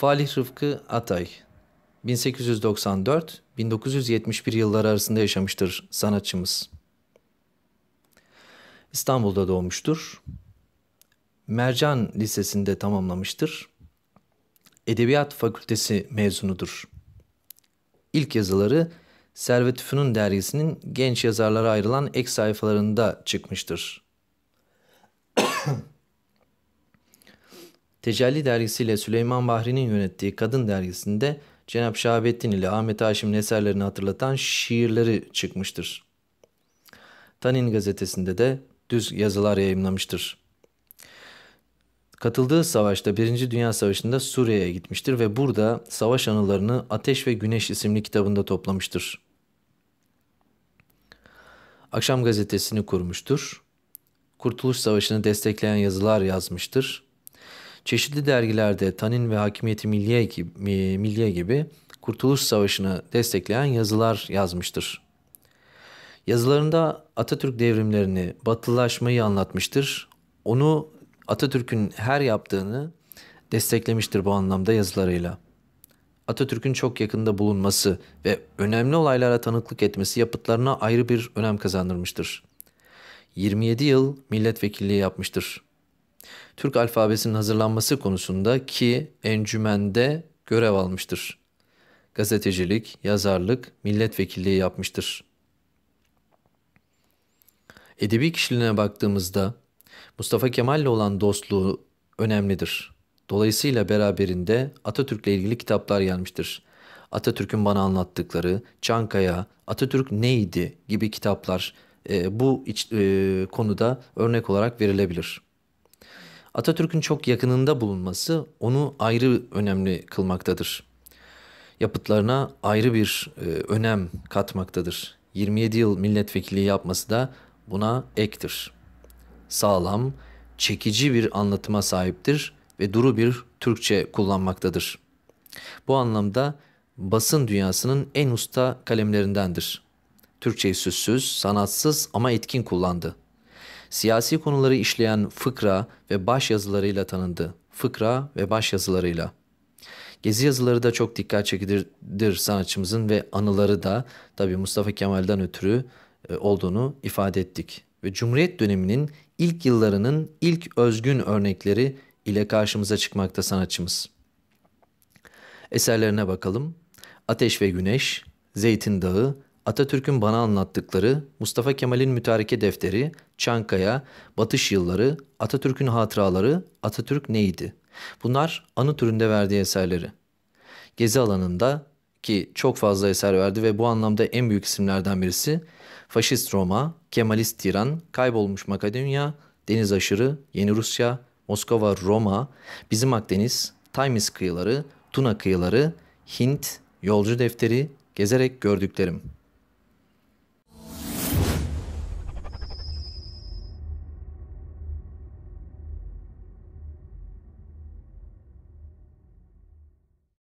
Falih Rıfkı Atay 1894-1971 yılları arasında yaşamıştır sanatçımız. İstanbul'da doğmuştur. Mercan Lisesi'nde tamamlamıştır. Edebiyat Fakültesi mezunudur. İlk yazıları Servet Fünun dergisinin genç yazarlara ayrılan ek sayfalarında çıkmıştır. Tecelli dergisiyle Süleyman Bahri'nin yönettiği Kadın dergisinde Cenap Şahabettin ile Ahmet Haşim'in eserlerini hatırlatan şiirleri çıkmıştır. Tanin gazetesinde de düz yazılar yayımlamıştır. Katıldığı savaşta 1. Dünya Savaşı'nda Suriye'ye gitmiştir ve burada savaş anılarını Ateş ve Güneş isimli kitabında toplamıştır. Akşam gazetesini kurmuştur. Kurtuluş Savaşı'nı destekleyen yazılar yazmıştır. Çeşitli dergilerde Tanin ve Hakimiyeti Milliye gibi, Milliye gibi Kurtuluş Savaşı'nı destekleyen yazılar yazmıştır. Yazılarında Atatürk devrimlerini, batılılaşmayı anlatmıştır. Onu Atatürk'ün her yaptığını desteklemiştir bu anlamda yazılarıyla. Atatürk'ün çok yakında bulunması ve önemli olaylara tanıklık etmesi yapıtlarına ayrı bir önem kazandırmıştır. 27 yıl milletvekilliği yapmıştır. Türk alfabesinin hazırlanması konusunda ki encümende görev almıştır. Gazetecilik, yazarlık, milletvekilliği yapmıştır. Edebi kişiliğine baktığımızda Mustafa Kemal'le olan dostluğu önemlidir. Dolayısıyla beraberinde Atatürk'le ilgili kitaplar gelmiştir. Atatürk'ün bana anlattıkları, Çankaya, Atatürk neydi gibi kitaplar e, bu iç, e, konuda örnek olarak verilebilir.'' Atatürk'ün çok yakınında bulunması onu ayrı önemli kılmaktadır. Yapıtlarına ayrı bir e, önem katmaktadır. 27 yıl milletvekili yapması da buna ektir. Sağlam, çekici bir anlatıma sahiptir ve duru bir Türkçe kullanmaktadır. Bu anlamda basın dünyasının en usta kalemlerindendir. Türkçeyi süssüz, sanatsız ama etkin kullandı siyasi konuları işleyen fıkra ve baş yazılarıyla tanındı. Fıkra ve baş yazılarıyla. Gezi yazıları da çok dikkat çekicidir sanatçımızın ve anıları da tabi Mustafa Kemal'den ötürü e, olduğunu ifade ettik. Ve Cumhuriyet döneminin ilk yıllarının ilk özgün örnekleri ile karşımıza çıkmakta sanatçımız. Eserlerine bakalım. Ateş ve Güneş, Zeytin Dağı, Atatürk'ün bana anlattıkları, Mustafa Kemal'in mütareke defteri, Çankaya, Batış yılları, Atatürk'ün hatıraları, Atatürk neydi? Bunlar anı türünde verdiği eserleri. Gezi alanında ki çok fazla eser verdi ve bu anlamda en büyük isimlerden birisi Faşist Roma, Kemalist Tiran, Kaybolmuş Makedonya, Deniz Aşırı, Yeni Rusya, Moskova, Roma, Bizim Akdeniz, Times kıyıları, Tuna kıyıları, Hint, Yolcu Defteri, Gezerek Gördüklerim.